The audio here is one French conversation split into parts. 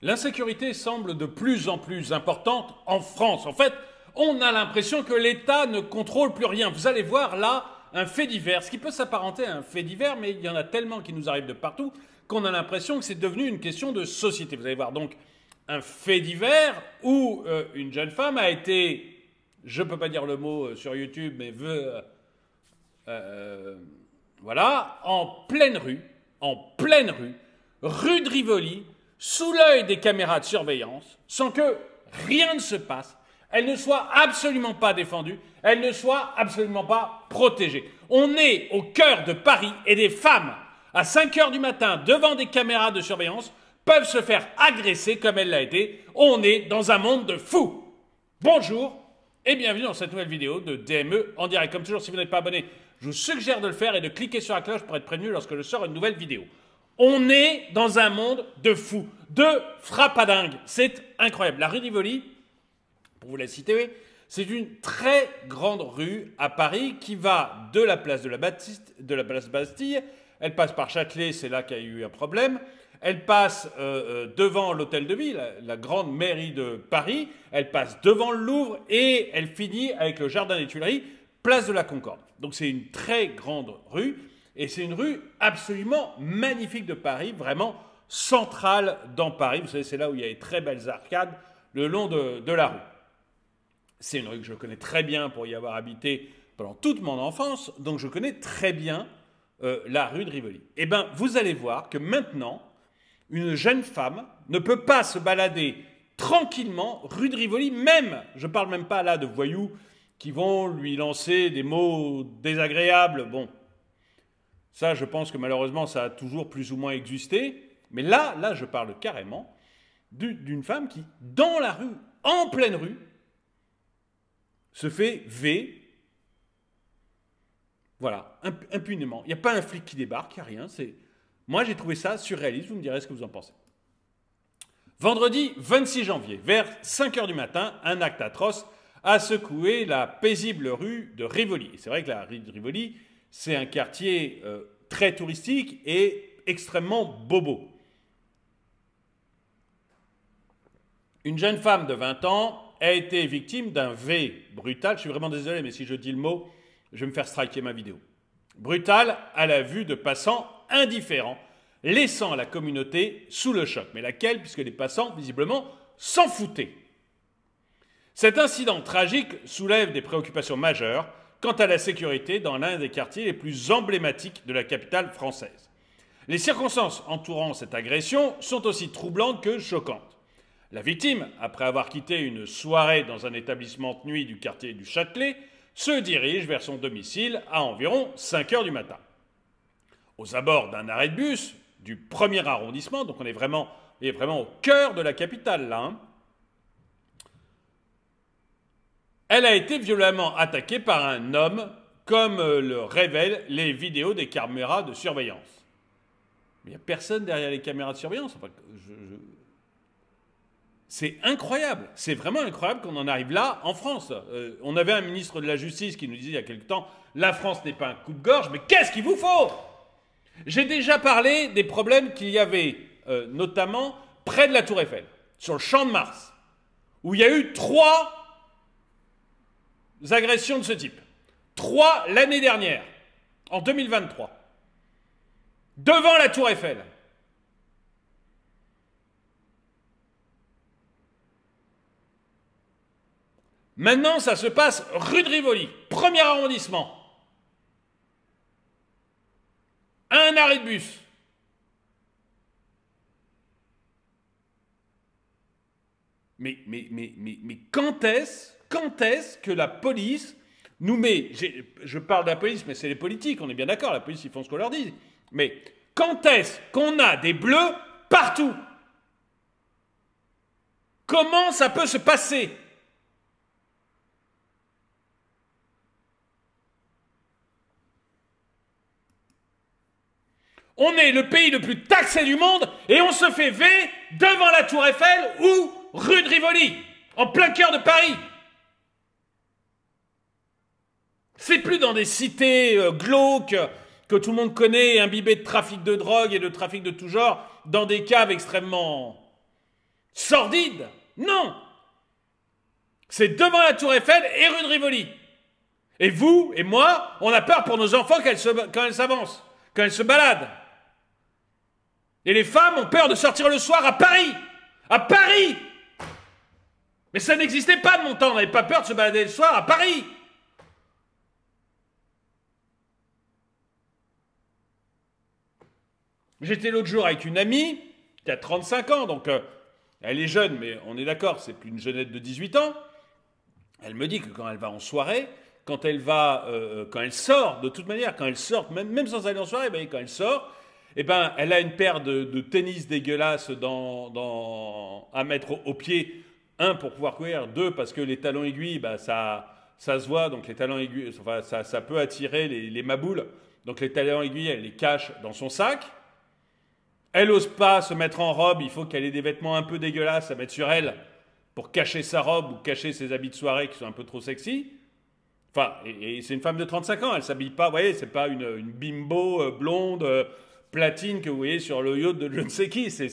L'insécurité semble de plus en plus importante en France. En fait, on a l'impression que l'État ne contrôle plus rien. Vous allez voir là un fait divers, ce qui peut s'apparenter à un fait divers, mais il y en a tellement qui nous arrivent de partout qu'on a l'impression que c'est devenu une question de société. Vous allez voir donc un fait divers où euh, une jeune femme a été, je ne peux pas dire le mot euh, sur YouTube, mais veut... Euh, voilà, en pleine rue, en pleine rue, rue de Rivoli, sous l'œil des caméras de surveillance, sans que rien ne se passe, elle ne soit absolument pas défendue, elle ne soit absolument pas protégée. On est au cœur de Paris et des femmes, à 5 heures du matin, devant des caméras de surveillance, peuvent se faire agresser comme elle l'a été. On est dans un monde de fous. Bonjour et bienvenue dans cette nouvelle vidéo de DME en direct. Comme toujours, si vous n'êtes pas abonné, je vous suggère de le faire et de cliquer sur la cloche pour être prévenu lorsque je sors une nouvelle vidéo. On est dans un monde de fous, de frappadingues. C'est incroyable. La rue d'Ivoli, pour vous la citer, c'est une très grande rue à Paris qui va de la place de la, de la place Bastille. Elle passe par Châtelet, c'est là qu'il y a eu un problème. Elle passe euh, euh, devant l'hôtel de ville, la grande mairie de Paris. Elle passe devant le Louvre et elle finit avec le jardin des Tuileries, place de la Concorde. Donc c'est une très grande rue et c'est une rue absolument magnifique de Paris, vraiment centrale dans Paris. Vous savez, c'est là où il y a les très belles arcades le long de, la rue. C'est une rue que je connais très bien pour y avoir habité pendant toute mon enfance, donc je connais très bien euh, la rue de Rivoli. Eh bien, vous allez voir que maintenant, une jeune femme ne peut pas se balader tranquillement rue de Rivoli, même, je ne parle même pas là de voyous qui vont lui lancer des mots désagréables, bon, ça, je pense que malheureusement, ça a toujours plus ou moins existé. Mais là, là, je parle carrément d'une femme qui, dans la rue, en pleine rue, se fait V. Voilà, impunément. Il n'y a pas un flic qui débarque, il n'y a rien. C'est... Moi, j'ai trouvé ça surréaliste. Vous me direz ce que vous en pensez. Vendredi 26 janvier, vers 5 h du matin, un acte atroce a secoué la paisible rue de Rivoli. C'est vrai que la rue de Rivoli, c'est un quartier euh, très touristique et extrêmement bobo. Une jeune femme de 20 ans a été victime d'un V brutal. Je suis vraiment désolé, mais si je dis le mot, je vais me faire striker ma vidéo. Brutal à la vue de passants indifférents, laissant la communauté sous le choc. Mais laquelle, puisque les passants, visiblement, s'en foutaient. Cet incident tragique soulève des préoccupations majeures quant à la sécurité dans l'un des quartiers les plus emblématiques de la capitale française. Les circonstances entourant cette agression sont aussi troublantes que choquantes. La victime, après avoir quitté une soirée dans un établissement de nuit du quartier du Châtelet, se dirige vers son domicile à environ 5 heures du matin. Aux abords d'un arrêt de bus du premier arrondissement, donc on est vraiment, on est vraiment au cœur de la capitale là, hein, Elle a été violemment attaquée par un homme, comme euh, le révèlent les vidéos des caméras de surveillance. Mais il n'y a personne derrière les caméras de surveillance. C'est incroyable. C'est vraiment incroyable qu'on en arrive là en France. Euh, on avait un ministre de la Justice qui nous disait il y a quelque temps La France n'est pas un coup de gorge mais qu'est-ce qu'il vous faut J'ai déjà parlé des problèmes qu'il y avait, euh, notamment près de la Tour Eiffel, sur le champ de Mars, où il y a eu trois agressions de ce type. Trois l'année dernière, en 2023, devant la tour Eiffel. Maintenant, ça se passe rue de Rivoli, premier arrondissement. Un arrêt de bus. Mais, mais, mais, mais, mais quand est-ce quand est-ce que la police nous met, je parle de la police, mais c'est les politiques, on est bien d'accord, la police, ils font ce qu'on leur dit, mais quand est-ce qu'on a des bleus partout Comment ça peut se passer On est le pays le plus taxé du monde et on se fait V devant la Tour Eiffel ou rue de Rivoli, en plein cœur de Paris. C'est plus dans des cités euh, glauques que tout le monde connaît, imbibées de trafic de drogue et de trafic de tout genre, dans des caves extrêmement sordides. Non C'est devant la Tour Eiffel et rue de Rivoli. Et vous et moi, on a peur pour nos enfants quand elles s'avancent, quand elles se baladent. Et les femmes ont peur de sortir le soir à Paris. À Paris Mais ça n'existait pas de mon temps, on n'avait pas peur de se balader le soir à Paris. J'étais l'autre jour avec une amie qui a 35 ans, donc euh, elle est jeune, mais on est d'accord, c'est plus une jeunette de 18 ans. Elle me dit que quand elle va en soirée, quand elle va, euh, euh, quand elle sort, de toute manière, quand elle sort, même, sans aller en soirée, ben, quand elle sort, eh ben, elle a une paire de, tennis dégueulasses à mettre au, pied. Un, pour pouvoir courir. Deux, parce que les talons aiguilles, ben, ça, ça se voit. Donc les talons aiguilles, ça, peut attirer les, les maboules. Donc les talons aiguilles, elle les cache dans son sac. Elle n'ose pas se mettre en robe, il faut qu'elle ait des vêtements un peu dégueulasses à mettre sur elle pour cacher sa robe ou cacher ses habits de soirée qui sont un peu trop sexy. Enfin, et, c'est une femme de 35 ans, elle s'habille pas, vous voyez, c'est pas une, bimbo euh, blonde euh, platine que vous voyez sur le yacht de je ne sais qui. C'est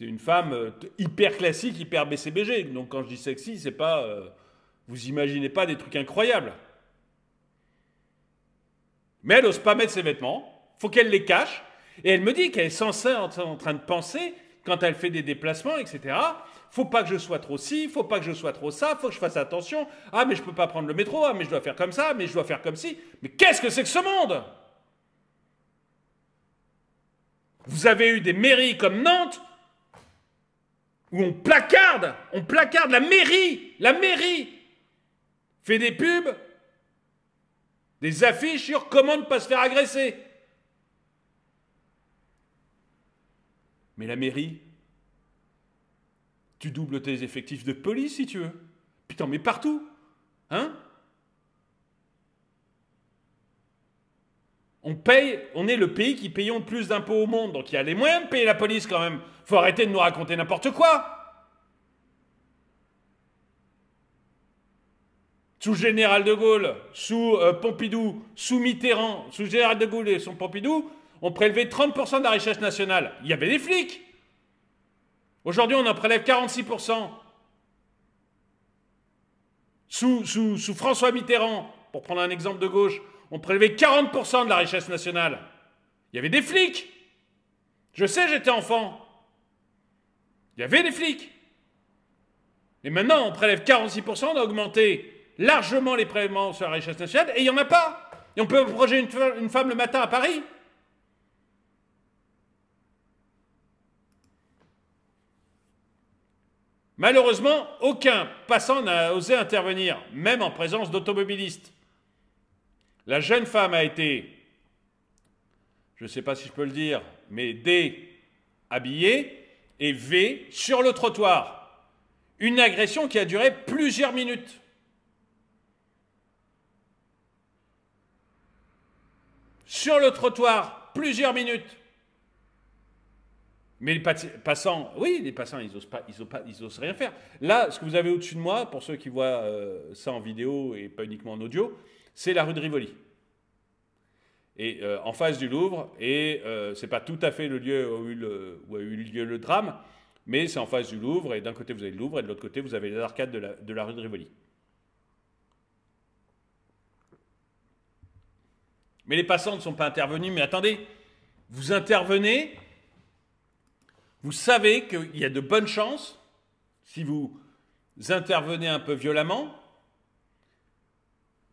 une femme euh, hyper classique, hyper BCBG. Donc quand je dis sexy, c'est pas. vous imaginez pas des trucs incroyables. Mais elle n'ose pas mettre ses vêtements, faut qu'elle les cache. Et elle me dit qu'elle est censée en train de penser quand elle fait des déplacements, etc. Faut pas que je sois trop ci, faut pas que je sois trop ça, faut que je fasse attention. Ah, mais je peux pas prendre le métro, ah, mais je dois faire comme ça, mais je dois faire comme ci. Mais qu'est-ce que c'est que ce monde Vous avez eu des mairies comme Nantes où on placarde, on placarde la mairie, la mairie fait des pubs, des affiches sur comment ne pas se faire agresser. Mais la mairie, tu doubles tes effectifs de police si tu veux. Putain, mais partout Hein On paye, on est le pays qui paye le plus d'impôts au monde, donc il y a les moyens de payer la police quand même. Faut arrêter de nous raconter n'importe quoi sous Général de Gaulle, sous euh, Pompidou, sous Mitterrand, sous Général de Gaulle et sous Pompidou, on prélevait 30% de la richesse nationale. Il y avait des flics. Aujourd'hui, on en prélève 46%. Sous, sous, François Mitterrand, pour prendre un exemple de gauche, on prélevait 40% de la richesse nationale. Il y avait des flics. Je sais, j'étais enfant. Il y avait des flics. Et maintenant, on prélève 46%, on a augmenté largement les prélèvements sur la richesse nationale, et il n'y en a pas. Et on peut projeter une femme le matin à Paris. Malheureusement, aucun passant n'a osé intervenir, même en présence d'automobilistes. La jeune femme a été, je ne sais pas si je peux le dire, mais D habillée et V sur le trottoir. Une agression qui a duré plusieurs minutes. Sur le trottoir, plusieurs minutes. Mais les passants, oui, les passants, ils osent pas, ils osent rien faire. Là, ce que vous avez au-dessus de moi, pour ceux qui voient euh, ça en vidéo et pas uniquement en audio, c'est la rue de Rivoli. Et euh, en face du Louvre, et ce euh, c'est pas tout à fait le lieu où, a eu lieu le drame, mais c'est en face du Louvre, et d'un côté vous avez le Louvre, et de l'autre côté vous avez les arcades de la rue de Rivoli. Mais les passants ne sont pas intervenus, mais attendez, vous intervenez vous savez qu'il y a de bonnes chances, si vous intervenez un peu violemment,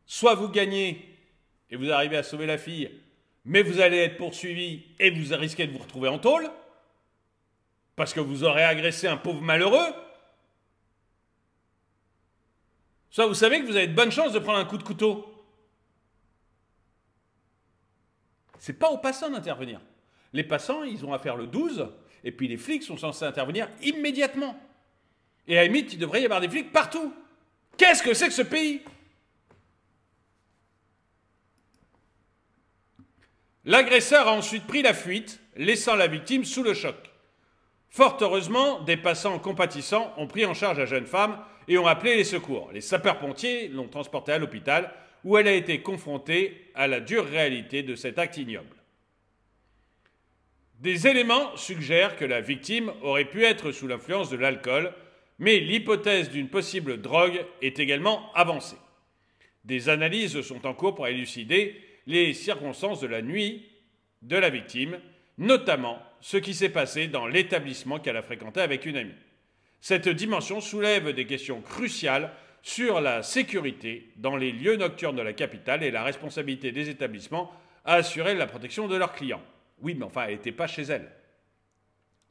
soit vous gagnez et vous arrivez à sauver la fille, mais vous allez être poursuivi et vous risquez de vous retrouver en tôle, parce que vous aurez agressé un pauvre malheureux, soit vous savez que vous avez de bonnes chances de prendre un coup de couteau. C'est pas aux passants d'intervenir. Les passants, ils ont affaire le 12, et puis les flics sont censés intervenir immédiatement. Et à la il devrait y avoir des flics partout. Qu'est-ce que c'est que ce pays L'agresseur a ensuite pris la fuite, laissant la victime sous le choc. Fort heureusement, des passants compatissants ont pris en charge la jeune femme et ont appelé les secours. Les sapeurs-pompiers l'ont transportée à l'hôpital où elle a été confrontée à la dure réalité de cet acte ignoble. Des éléments suggèrent que la victime aurait pu être sous l'influence de l'alcool, mais l'hypothèse d'une possible drogue est également avancée. Des analyses sont en cours pour élucider les circonstances de la nuit de la victime, notamment ce qui s'est passé dans l'établissement qu'elle a fréquenté avec une amie. Cette dimension soulève des questions cruciales sur la sécurité dans les lieux nocturnes de la capitale et la responsabilité des établissements à assurer la protection de leurs clients. Oui, mais enfin, elle n'était pas chez elle.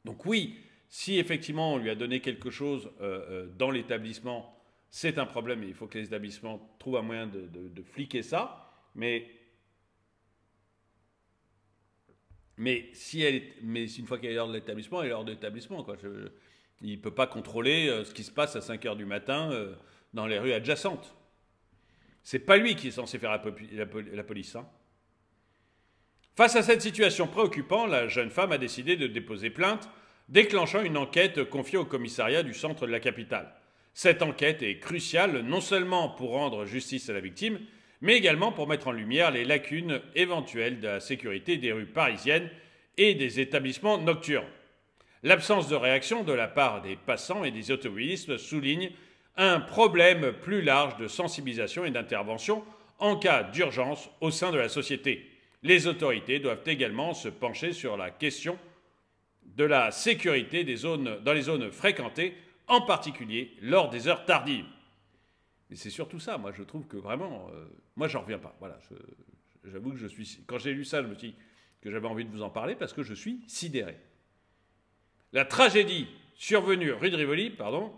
Donc oui, si effectivement on lui a donné quelque chose euh, euh, dans l'établissement, c'est un problème et il faut que les établissements trouvent un moyen de, fliquer ça. Mais, mais, si elle mais si une fois qu'elle est hors de l'établissement, elle est hors de l'établissement. il ne peut pas contrôler euh, ce qui se passe à 5 heures du matin dans les rues adjacentes. C'est pas lui qui est censé faire la, la police. Hein. Face à cette situation préoccupante, la jeune femme a décidé de déposer plainte, déclenchant une enquête confiée au commissariat du centre de la capitale. Cette enquête est cruciale non seulement pour rendre justice à la victime, mais également pour mettre en lumière les lacunes éventuelles de la sécurité des rues parisiennes et des établissements nocturnes. L'absence de réaction de la part des passants et des automobilistes souligne un problème plus large de sensibilisation et d'intervention en cas d'urgence au sein de la société. Les autorités doivent également se pencher sur la question de la sécurité des zones, dans les zones fréquentées, en particulier lors des heures tardives. Et c'est surtout ça, moi je trouve que vraiment, moi euh, moi j'en reviens pas. Voilà, j'avoue que je suis, quand j'ai lu ça, je me suis dit que j'avais envie de vous en parler parce que je suis sidéré. La tragédie survenue rue de Rivoli, pardon,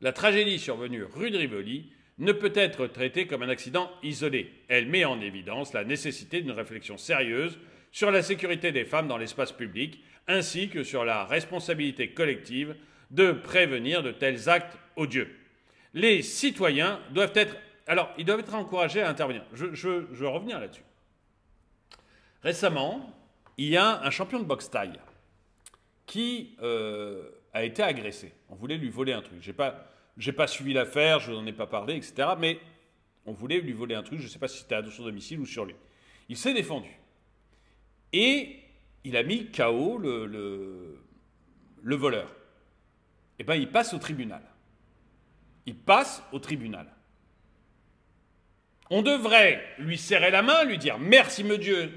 la tragédie survenue rue de Rivoli ne peut être traitée comme un accident isolé. Elle met en évidence la nécessité d'une réflexion sérieuse sur la sécurité des femmes dans l'espace public, ainsi que sur la responsabilité collective de prévenir de tels actes odieux. Les citoyens doivent être... Alors, ils doivent être encouragés à intervenir. Je, veux revenir là-dessus. Récemment, il y a un champion de boxe taille qui euh, a été agressé. On voulait lui voler un truc. J'ai pas j'ai pas suivi l'affaire, je n'en ai pas parlé, etc. Mais on voulait lui voler un truc, je ne sais pas si c'était à son domicile ou sur lui. Il s'est défendu. Et il a mis KO le, le voleur. Eh bien, il passe au tribunal. Il passe au tribunal. On devrait lui serrer la main, lui dire merci monsieur,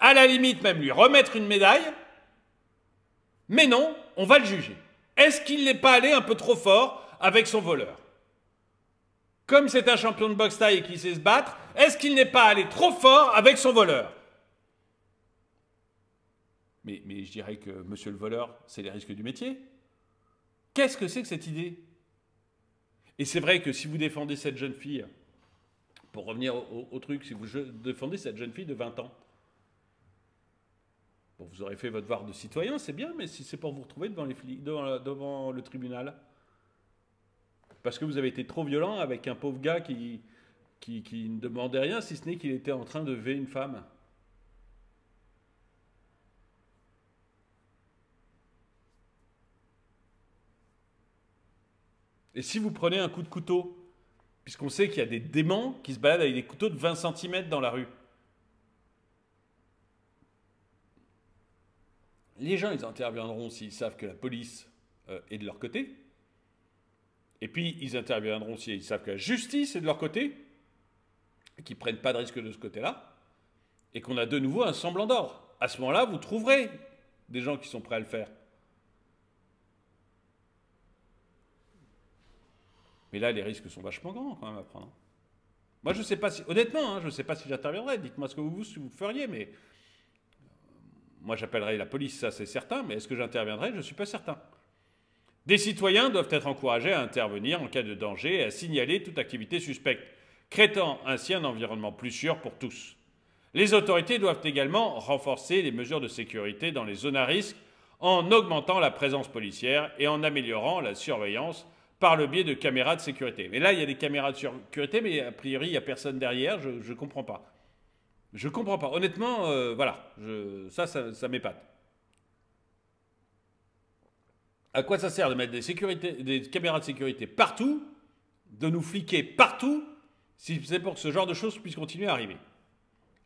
à la limite même lui remettre une médaille. Mais non, on va le juger. Est-ce qu'il n'est pas allé un peu trop fort avec son voleur. Comme c'est un champion de boxe taille et qu'il sait se battre, est-ce qu'il n'est pas allé trop fort avec son voleur mais, je dirais que monsieur le voleur, c'est les risques du métier. Qu'est-ce que c'est que cette idée Et c'est vrai que si vous défendez cette jeune fille, pour revenir au, truc, si vous défendez cette jeune fille de 20 ans, Bon, vous aurez fait votre devoir de citoyen, c'est bien, mais si c'est pour vous retrouver devant, les devant le tribunal, parce que vous avez été trop violent avec un pauvre gars qui, qui, ne demandait rien, si ce n'est qu'il était en train de ver une femme. Et si vous prenez un coup de couteau, puisqu'on sait qu'il y a des démons qui se baladent avec des couteaux de 20 cm dans la rue, les gens, ils interviendront s'ils savent que la police euh, est de leur côté, et puis, ils interviendront si ils savent que la justice est de leur côté, qu'ils ne prennent pas de risque de ce côté-là, et qu'on a de nouveau un semblant d'or. À ce moment-là, vous trouverez des gens qui sont prêts à le faire. Mais là, les risques sont vachement grands quand même à prendre. Hein. Moi, je ne sais pas si, honnêtement, hein, je ne sais pas si j'interviendrai. Dites-moi ce que vous, vous feriez, mais euh, moi, j'appellerai la police, ça c'est certain, mais est-ce que j'interviendrai Je ne suis pas certain. Des citoyens doivent être encouragés à intervenir en cas de danger et à signaler toute activité suspecte, créant ainsi un environnement plus sûr pour tous. Les autorités doivent également renforcer les mesures de sécurité dans les zones à risque en augmentant la présence policière et en améliorant la surveillance par le biais de caméras de sécurité. Mais là, il y a des caméras de sécurité, mais a priori, il n'y a personne derrière, je ne comprends pas. Je comprends pas. Honnêtement, euh, voilà, ça, ça, ça m'épate à quoi ça sert de mettre des, des caméras de sécurité partout, de nous fliquer partout, si c'est pour que ce genre de choses puisse continuer à arriver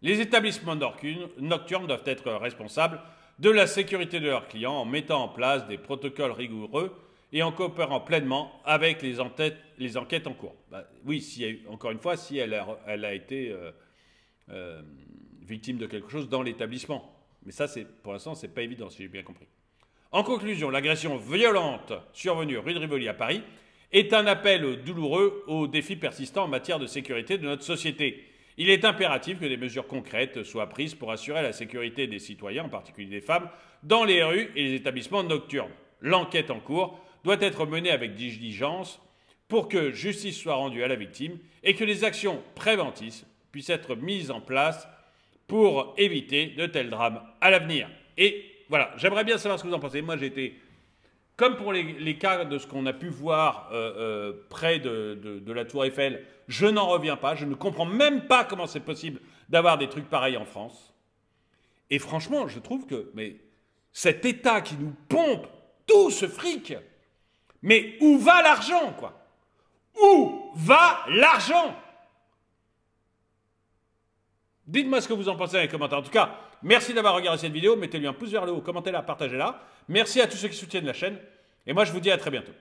Les établissements nocturnes doivent être responsables de la sécurité de leurs clients en mettant en place des protocoles rigoureux et en coopérant pleinement avec les, enquêtes, les enquêtes en cours. Bah, oui, encore une fois, si elle a, elle a été euh, euh, victime de quelque chose dans l'établissement. Mais ça, pour l'instant, ce n'est pas évident, si j'ai bien compris. En conclusion, l'agression violente survenue rue de Rivoli à Paris est un appel douloureux aux défis persistants en matière de sécurité de notre société. Il est impératif que des mesures concrètes soient prises pour assurer la sécurité des citoyens, en particulier des femmes, dans les rues et les établissements nocturnes. L'enquête en cours doit être menée avec diligence pour que justice soit rendue à la victime et que les actions préventives puissent être mises en place pour éviter de tels drames à l'avenir voilà, j'aimerais bien savoir ce que vous en pensez. Moi, j'étais, été, comme pour les, cas de ce qu'on a pu voir euh, euh, près de, de, la Tour Eiffel, je n'en reviens pas. Je ne comprends même pas comment c'est possible d'avoir des trucs pareils en France. Et franchement, je trouve que mais cet État qui nous pompe tout ce fric, mais où va l'argent, quoi Où va l'argent Dites-moi ce que vous en pensez dans les commentaires. En tout cas, Merci d'avoir regardé cette vidéo. Mettez-lui un pouce vers le haut, commentez-la, partagez-la. Merci à tous ceux qui soutiennent la chaîne. Et moi, je vous dis à très bientôt.